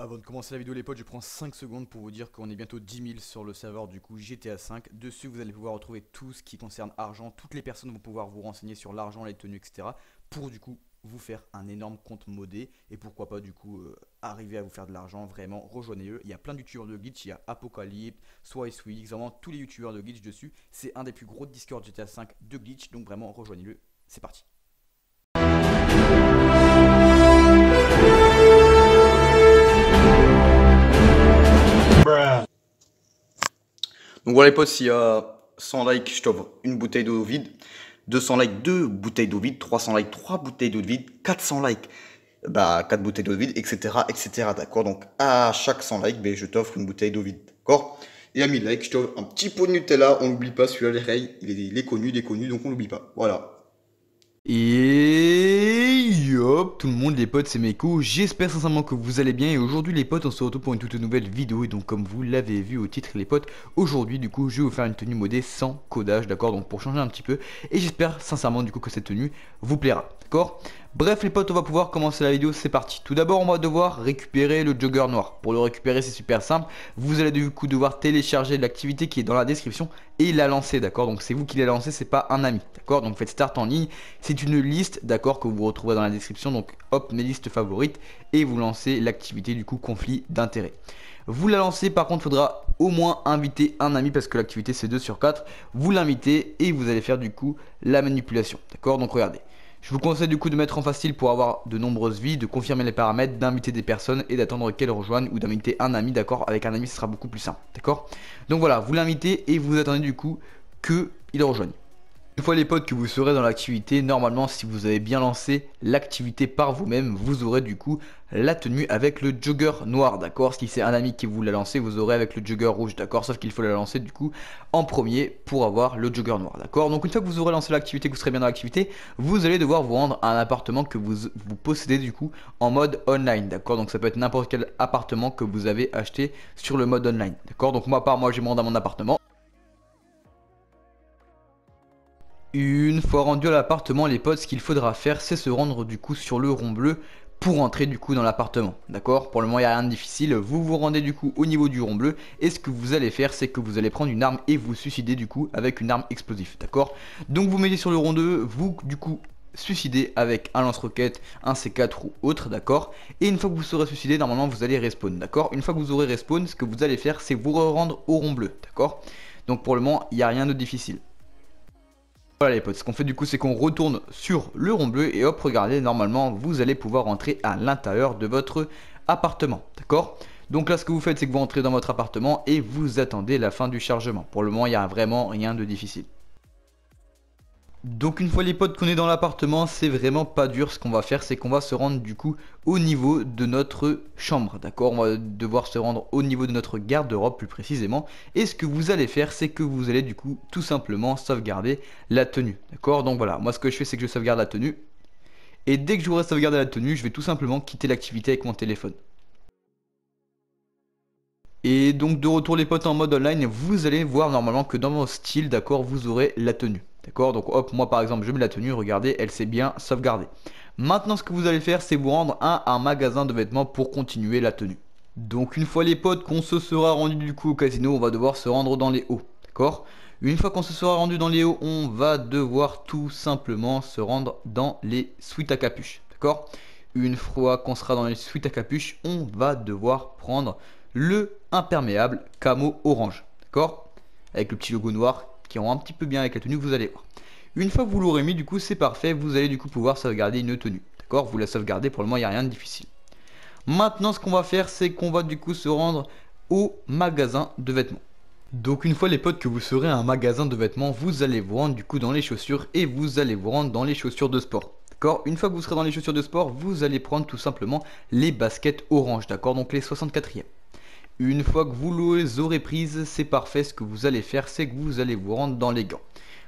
Avant de commencer la vidéo les potes, je prends 5 secondes pour vous dire qu'on est bientôt 10 000 sur le serveur du coup GTA V. Dessus vous allez pouvoir retrouver tout ce qui concerne argent, toutes les personnes vont pouvoir vous renseigner sur l'argent, les tenues, etc. Pour du coup vous faire un énorme compte modé et pourquoi pas du coup euh, arriver à vous faire de l'argent vraiment rejoignez-le il y a plein de youtubeurs de glitch il y a Apocalypse soit vraiment tous les youtubeurs de glitch dessus c'est un des plus gros Discord GTA 5 de glitch donc vraiment rejoignez-le c'est parti Donc voilà les potes, s'il y a 100 likes, je t'offre une bouteille d'eau vide. 200 likes, 2 bouteilles d'eau vide. 300 likes, 3 bouteilles d'eau vide. 400 likes, bah, 4 bouteilles d'eau vide, etc. etc. D'accord Donc à chaque 100 likes, ben je t'offre une bouteille d'eau vide. D'accord Et à 1000 likes, je t'offre un petit pot de Nutella. On n'oublie pas celui-là, les Il, il est, connu, il donc on n'oublie pas. Voilà. Et hop, tout le monde, les potes, c'est Meko. J'espère sincèrement que vous allez bien. Et aujourd'hui, les potes, on se retrouve pour une toute nouvelle vidéo. Et donc, comme vous l'avez vu au titre, les potes, aujourd'hui, du coup, je vais vous faire une tenue modée sans codage, d'accord Donc, pour changer un petit peu. Et j'espère sincèrement, du coup, que cette tenue vous plaira. Bref les potes on va pouvoir commencer la vidéo, c'est parti. Tout d'abord on va devoir récupérer le jogger noir. Pour le récupérer c'est super simple, vous allez du coup devoir télécharger l'activité qui est dans la description et la lancer d'accord. Donc c'est vous qui la lancez, c'est pas un ami d'accord. Donc faites start en ligne, c'est une liste d'accord que vous retrouverez dans la description. Donc hop mes listes favorites et vous lancez l'activité du coup conflit d'intérêt. Vous la lancez par contre faudra au moins inviter un ami parce que l'activité c'est 2 sur 4. Vous l'invitez et vous allez faire du coup la manipulation d'accord. Donc regardez. Je vous conseille du coup de mettre en facile pour avoir de nombreuses vies, de confirmer les paramètres, d'inviter des personnes et d'attendre qu'elles rejoignent ou d'inviter un ami, d'accord Avec un ami, ce sera beaucoup plus simple, d'accord Donc voilà, vous l'invitez et vous attendez du coup qu'il rejoigne. Une fois les potes que vous serez dans l'activité, normalement si vous avez bien lancé l'activité par vous-même, vous aurez du coup la tenue avec le jogger noir, d'accord Si c'est un ami qui vous l'a lancé, vous aurez avec le jogger rouge, d'accord Sauf qu'il faut la lancer du coup en premier pour avoir le jogger noir, d'accord Donc une fois que vous aurez lancé l'activité, que vous serez bien dans l'activité, vous allez devoir vous rendre à un appartement que vous, possédez du coup en mode online, d'accord Donc ça peut être n'importe quel appartement que vous avez acheté sur le mode online, d'accord Donc moi, par moi, j'ai mon à mon appartement. Une fois rendu à l'appartement, les potes, ce qu'il faudra faire, c'est se rendre du coup sur le rond bleu pour entrer du coup dans l'appartement. D'accord Pour le moment, il n'y a rien de difficile. Vous vous rendez du coup au niveau du rond bleu et ce que vous allez faire, c'est que vous allez prendre une arme et vous suicider du coup avec une arme explosive. D'accord Donc vous mettez sur le rond 2, vous du coup suicidez avec un lance-roquette, un C4 ou autre, d'accord Et une fois que vous serez suicidé, normalement vous allez respawn, d'accord Une fois que vous aurez respawn, ce que vous allez faire, c'est vous rendre au rond bleu, d'accord Donc pour le moment, il n'y a rien de difficile. Voilà les potes, ce qu'on fait du coup c'est qu'on retourne sur le rond bleu et hop regardez normalement vous allez pouvoir entrer à l'intérieur de votre appartement d'accord Donc là ce que vous faites c'est que vous entrez dans votre appartement et vous attendez la fin du chargement Pour le moment il n'y a vraiment rien de difficile donc une fois les potes qu'on est dans l'appartement, c'est vraiment pas dur. Ce qu'on va faire, c'est qu'on va se rendre du coup au niveau de notre chambre, d'accord On va devoir se rendre au niveau de notre garde-robe plus précisément. Et ce que vous allez faire, c'est que vous allez du coup tout simplement sauvegarder la tenue, d'accord Donc voilà, moi ce que je fais, c'est que je sauvegarde la tenue. Et dès que je voudrais sauvegarder la tenue, je vais tout simplement quitter l'activité avec mon téléphone. Et donc de retour les potes en mode online, vous allez voir normalement que dans mon style, d'accord, vous aurez la tenue. D'accord Donc hop, moi par exemple, je mets la tenue, regardez, elle s'est bien sauvegardée. Maintenant, ce que vous allez faire, c'est vous rendre à un magasin de vêtements pour continuer la tenue. Donc une fois les potes qu'on se sera rendu du coup au casino, on va devoir se rendre dans les hauts. D'accord Une fois qu'on se sera rendu dans les hauts, on va devoir tout simplement se rendre dans les suites à capuche. D'accord Une fois qu'on sera dans les suites à capuche, on va devoir prendre le imperméable camo orange. D'accord Avec le petit logo noir qui ont un petit peu bien avec la tenue, vous allez voir. Une fois que vous l'aurez mis, du coup, c'est parfait, vous allez du coup pouvoir sauvegarder une tenue. D'accord Vous la sauvegardez, pour le moment, il n'y a rien de difficile. Maintenant, ce qu'on va faire, c'est qu'on va du coup se rendre au magasin de vêtements. Donc une fois les potes que vous serez à un magasin de vêtements, vous allez vous rendre du coup dans les chaussures et vous allez vous rendre dans les chaussures de sport. D'accord Une fois que vous serez dans les chaussures de sport, vous allez prendre tout simplement les baskets orange, d'accord Donc les 64e. Une fois que vous les aurez prises, c'est parfait. Ce que vous allez faire, c'est que vous allez vous rendre dans les gants.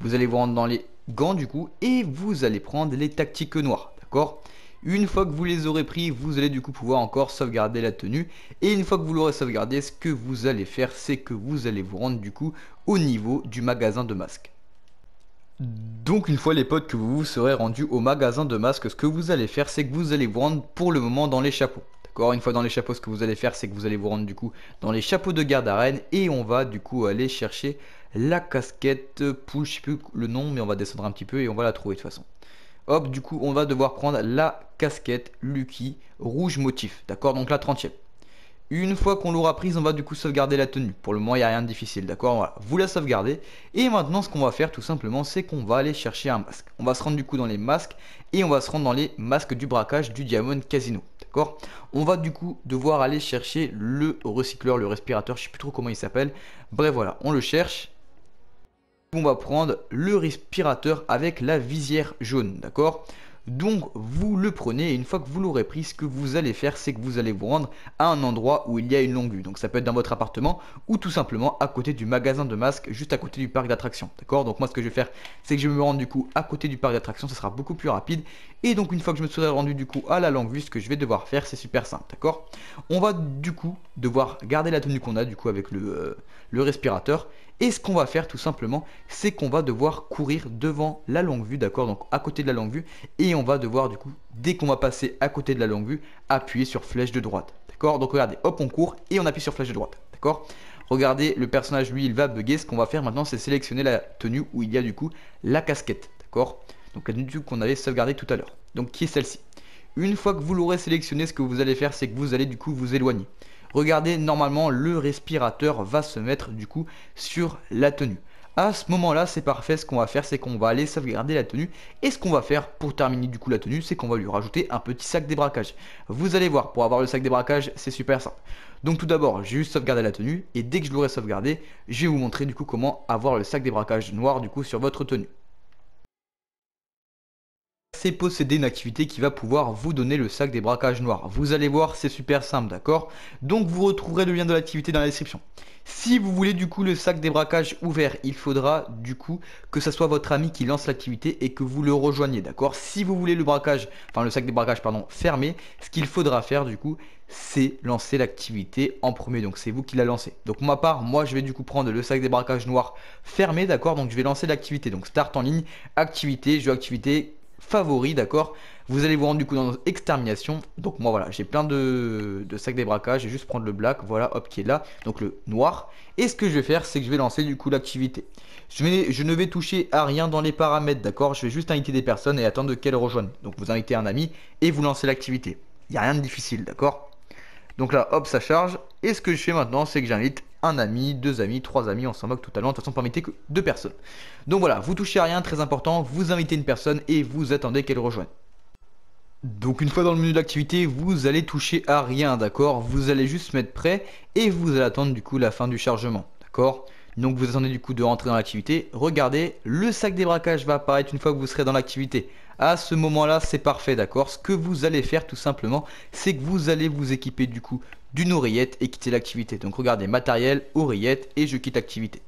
Vous allez vous rendre dans les gants du coup et vous allez prendre les tactiques noires, d'accord une fois que vous les aurez pris, vous allez du coup pouvoir encore sauvegarder la tenue. Et une fois que vous l'aurez sauvegardé, ce que vous allez faire, c'est que vous allez vous rendre du coup au niveau du magasin de masques. Donc une fois les potes que vous vous serez rendu au magasin de masques, ce que vous allez faire, c'est que vous allez vous rendre pour le moment dans les chapeaux. Encore une fois, dans les chapeaux, ce que vous allez faire, c'est que vous allez vous rendre du coup dans les chapeaux de garde à Rennes et on va du coup aller chercher la casquette poule je sais plus le nom, mais on va descendre un petit peu et on va la trouver de toute façon. Hop, du coup, on va devoir prendre la casquette Lucky rouge motif, d'accord Donc la 30e. Une fois qu'on l'aura prise, on va du coup sauvegarder la tenue. Pour le moment, il n'y a rien de difficile, d'accord Voilà, vous la sauvegardez. Et maintenant, ce qu'on va faire tout simplement, c'est qu'on va aller chercher un masque. On va se rendre du coup dans les masques et on va se rendre dans les masques du braquage du Diamond Casino, d'accord On va du coup devoir aller chercher le recycleur, le respirateur, je sais plus trop comment il s'appelle. Bref, voilà, on le cherche. On va prendre le respirateur avec la visière jaune, d'accord donc vous le prenez et une fois que vous l'aurez pris, ce que vous allez faire, c'est que vous allez vous rendre à un endroit où il y a une longue vue. Donc ça peut être dans votre appartement ou tout simplement à côté du magasin de masques, juste à côté du parc d'attractions. D'accord Donc moi ce que je vais faire, c'est que je vais me rendre du coup à côté du parc d'attractions, ce sera beaucoup plus rapide. Et donc une fois que je me serai rendu du coup à la longue vue, ce que je vais devoir faire, c'est super simple. D'accord On va du coup devoir garder la tenue qu'on a du coup avec le, euh, le respirateur et ce qu'on va faire tout simplement, c'est qu'on va devoir courir devant la longue vue, d'accord Donc à côté de la longue vue. Et on va devoir du coup, dès qu'on va passer à côté de la longue vue, appuyer sur flèche de droite. D'accord Donc regardez, hop on court et on appuie sur flèche de droite. D'accord Regardez, le personnage lui il va bugger. Ce qu'on va faire maintenant, c'est sélectionner la tenue où il y a du coup la casquette. D'accord Donc la tenue qu'on avait sauvegardée tout à l'heure. Donc qui est celle-ci une fois que vous l'aurez sélectionné, ce que vous allez faire, c'est que vous allez du coup vous éloigner regardez, normalement, le respirateur va se mettre du coup sur la tenue. À ce moment-là, c'est parfait. Ce qu'on va faire, c'est qu'on va aller sauvegarder la tenue. Et ce qu'on va faire pour terminer du coup la tenue, c'est qu'on va lui rajouter un petit sac débraquage. Vous allez voir, pour avoir le sac débraquage, c'est super simple. Donc tout d'abord, j'ai juste sauvegarder la tenue. Et dès que je l'aurai sauvegardé, je vais vous montrer du coup comment avoir le sac débraquage noir du coup sur votre tenue posséder une activité qui va pouvoir vous donner le sac des braquages noirs. Vous allez voir, c'est super simple, d'accord Donc vous retrouverez le lien de l'activité dans la description. Si vous voulez du coup le sac des braquages ouvert, il faudra du coup que ce soit votre ami qui lance l'activité et que vous le rejoigniez, d'accord Si vous voulez le braquage, enfin le sac des braquages, pardon, fermé, ce qu'il faudra faire du coup, c'est lancer l'activité en premier. Donc c'est vous qui la lancé. Donc ma part, moi je vais du coup prendre le sac des braquages noirs fermé, d'accord Donc je vais lancer l'activité. Donc start en ligne, activité, jeu activité, favori, d'accord Vous allez vous rendre du coup dans extermination. Donc moi voilà, j'ai plein de, sacs des braquages, je vais juste prendre le black, voilà, hop, qui est là, donc le noir. Et ce que je vais faire, c'est que je vais lancer du coup l'activité. Je, je ne vais toucher à rien dans les paramètres, d'accord Je vais juste inviter des personnes et attendre qu'elles rejoignent. Donc vous invitez un ami et vous lancez l'activité. Il n'y a rien de difficile, d'accord Donc là, hop, ça charge. Et ce que je fais maintenant, c'est que j'invite un ami, deux amis, trois amis, on s'en moque totalement, de toute façon pas que deux personnes. Donc voilà, vous touchez à rien, très important, vous invitez une personne et vous attendez qu'elle rejoigne. Donc une fois dans le menu de l'activité, vous allez toucher à rien, d'accord Vous allez juste mettre prêt et vous allez attendre du coup la fin du chargement, d'accord donc vous attendez du coup de rentrer dans l'activité. Regardez, le sac des braquages va apparaître une fois que vous serez dans l'activité. À ce moment-là, c'est parfait, d'accord Ce que vous allez faire tout simplement, c'est que vous allez vous équiper du coup d'une oreillette et quitter l'activité. Donc regardez, matériel, oreillette et je quitte activité.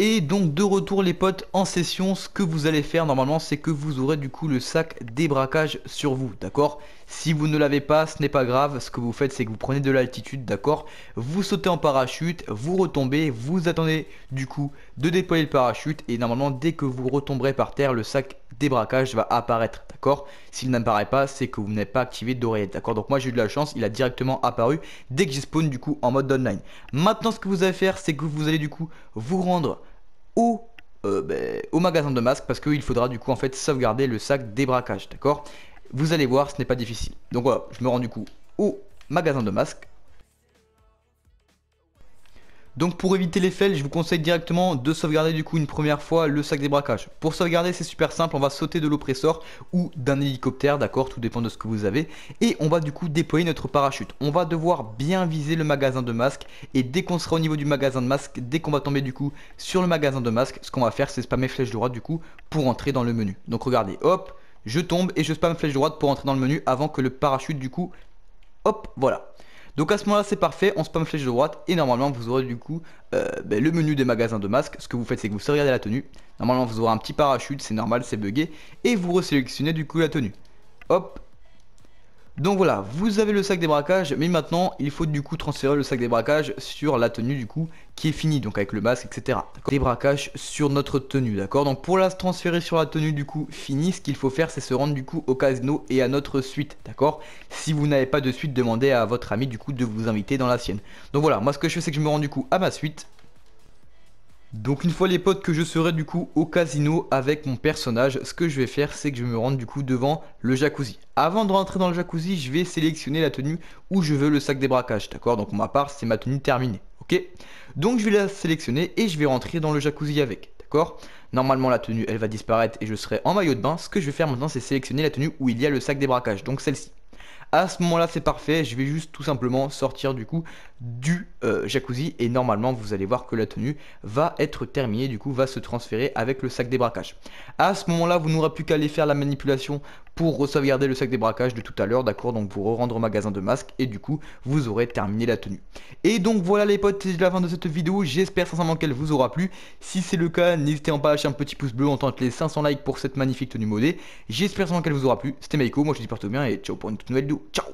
Et donc de retour les potes en session, ce que vous allez faire normalement c'est que vous aurez du coup le sac débraquage sur vous, d'accord Si vous ne l'avez pas, ce n'est pas grave, ce que vous faites c'est que vous prenez de l'altitude, d'accord Vous sautez en parachute, vous retombez, vous attendez du coup de déployer le parachute et normalement dès que vous retomberez par terre, le sac débraquage va apparaître, d'accord S'il n'apparaît pas, c'est que vous n'avez pas activé d'oreillette, d'accord Donc moi j'ai eu de la chance, il a directement apparu dès que j'ai spawn du coup en mode online. Maintenant ce que vous allez faire, c'est que vous allez du coup vous rendre au euh, ben, au magasin de masques parce qu'il faudra du coup en fait sauvegarder le sac débraquage, d'accord Vous allez voir, ce n'est pas difficile. Donc voilà, je me rends du coup au magasin de masques donc pour éviter les fails, je vous conseille directement de sauvegarder du coup une première fois le sac des braquages. Pour sauvegarder, c'est super simple, on va sauter de l'oppressor ou d'un hélicoptère, d'accord, tout dépend de ce que vous avez. Et on va du coup déployer notre parachute. On va devoir bien viser le magasin de masques et dès qu'on sera au niveau du magasin de masques, dès qu'on va tomber du coup sur le magasin de masques, ce qu'on va faire c'est spammer flèche droite du coup pour entrer dans le menu. Donc regardez, hop, je tombe et je spamme flèche droite pour entrer dans le menu avant que le parachute du coup, hop, voilà. Donc à ce moment là c'est parfait, on spam flèche de droite et normalement vous aurez du coup euh, ben, le menu des magasins de masques. Ce que vous faites c'est que vous regardez la tenue, normalement vous aurez un petit parachute, c'est normal, c'est bugué, et vous resélectionnez du coup la tenue. Hop, donc voilà, vous avez le sac des braquages, mais maintenant il faut du coup transférer le sac des braquages sur la tenue du coup qui est finie, donc avec le masque, etc. Des braquages sur notre tenue, d'accord Donc pour la transférer sur la tenue du coup finie, ce qu'il faut faire c'est se rendre du coup au casino et à notre suite, d'accord Si vous n'avez pas de suite, demandez à votre ami du coup de vous inviter dans la sienne. Donc voilà, moi ce que je fais c'est que je me rends du coup à ma suite, donc une fois les potes que je serai du coup au casino avec mon personnage, ce que je vais faire c'est que je vais me rendre du coup devant le jacuzzi. Avant de rentrer dans le jacuzzi, je vais sélectionner la tenue où je veux le sac des braquages, d'accord Donc ma part c'est ma tenue terminée, ok Donc je vais la sélectionner et je vais rentrer dans le jacuzzi avec, d'accord Normalement la tenue elle va disparaître et je serai en maillot de bain. Ce que je vais faire maintenant c'est sélectionner la tenue où il y a le sac des braquages, donc celle-ci à ce moment là c'est parfait je vais juste tout simplement sortir du coup du euh, jacuzzi et normalement vous allez voir que la tenue va être terminée du coup va se transférer avec le sac débraquage à ce moment là vous n'aurez plus qu'à aller faire la manipulation pour sauvegarder le sac des braquages de tout à l'heure, d'accord Donc vous vous rendre au magasin de masques et du coup, vous aurez terminé la tenue. Et donc voilà les potes, c'est la fin de cette vidéo, j'espère sincèrement qu'elle vous aura plu. Si c'est le cas, n'hésitez pas à lâcher un petit pouce bleu, tant que les 500 likes pour cette magnifique tenue modée. J'espère sincèrement qu'elle vous aura plu, c'était Maiko, moi je vous dis partout bien et ciao pour une toute nouvelle vidéo, ciao